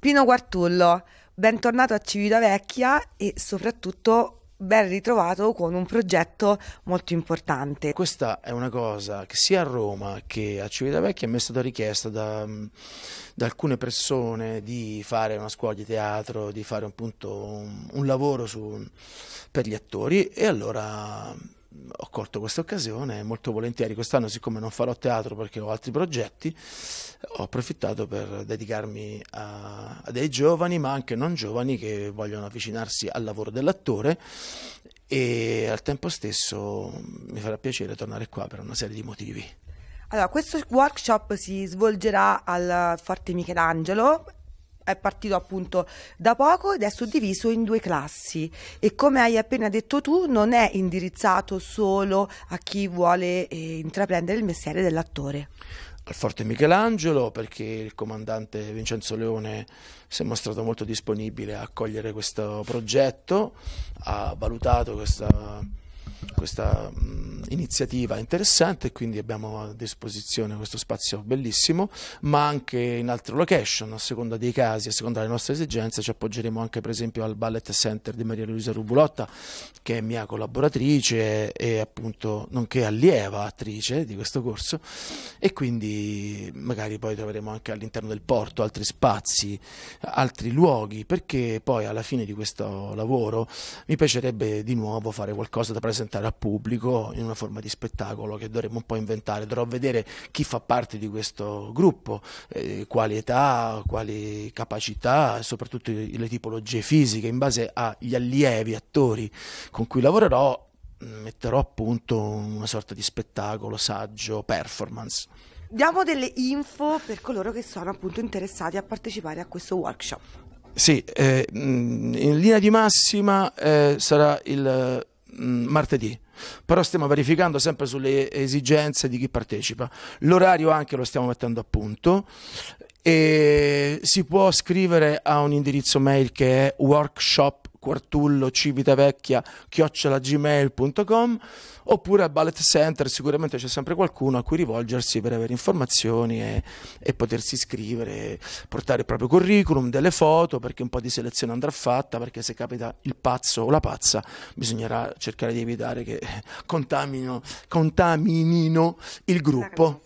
Pino Quartullo, bentornato a Civitavecchia e soprattutto ben ritrovato con un progetto molto importante. Questa è una cosa che sia a Roma che a Civitavecchia mi è stata richiesta da, mm, da, alcune persone di fare una scuola di teatro, di fare appunto un, un lavoro su, per gli attori e allora ho colto questa occasione molto volentieri quest'anno, siccome non farò teatro perché ho altri progetti, ho approfittato per dedicarmi a, a dei giovani, ma anche non giovani, che vogliono avvicinarsi al lavoro dell'attore e al tempo stesso mi farà piacere tornare qua per una serie di motivi. Allora, questo workshop si svolgerà al Forte Michelangelo è partito appunto da poco ed è suddiviso in due classi e come hai appena detto tu non è indirizzato solo a chi vuole eh, intraprendere il mestiere dell'attore. Al Forte Michelangelo perché il comandante Vincenzo Leone si è mostrato molto disponibile a accogliere questo progetto, ha valutato questa questa mh, iniziativa interessante, quindi abbiamo a disposizione questo spazio bellissimo, ma anche in altre location, a seconda dei casi, a seconda delle nostre esigenze, ci appoggeremo anche per esempio al Ballet Center di Maria Luisa Rubulotta, che è mia collaboratrice e appunto nonché allieva attrice di questo corso e quindi magari poi troveremo anche all'interno del porto altri spazi, altri luoghi, perché poi alla fine di questo lavoro mi piacerebbe di nuovo fare qualcosa da presentare presentare al pubblico in una forma di spettacolo che dovremmo un po' inventare, dovrò vedere chi fa parte di questo gruppo, eh, quali età, quali capacità, soprattutto le tipologie fisiche, in base agli allievi, attori con cui lavorerò, mm, metterò a punto una sorta di spettacolo, saggio, performance. Diamo delle info per coloro che sono appunto interessati a partecipare a questo workshop. Sì, eh, mm, in linea di massima eh, sarà il Mm, martedì, però stiamo verificando sempre sulle esigenze di chi partecipa. L'orario anche lo stiamo mettendo a punto e si può scrivere a un indirizzo mail che è workshop quartullo civitavecchia chiocciolagmail.com oppure a Ballet Center sicuramente c'è sempre qualcuno a cui rivolgersi per avere informazioni e, e potersi iscrivere, portare il proprio curriculum, delle foto perché un po' di selezione andrà fatta perché se capita il pazzo o la pazza bisognerà cercare di evitare che contaminino, contaminino il gruppo.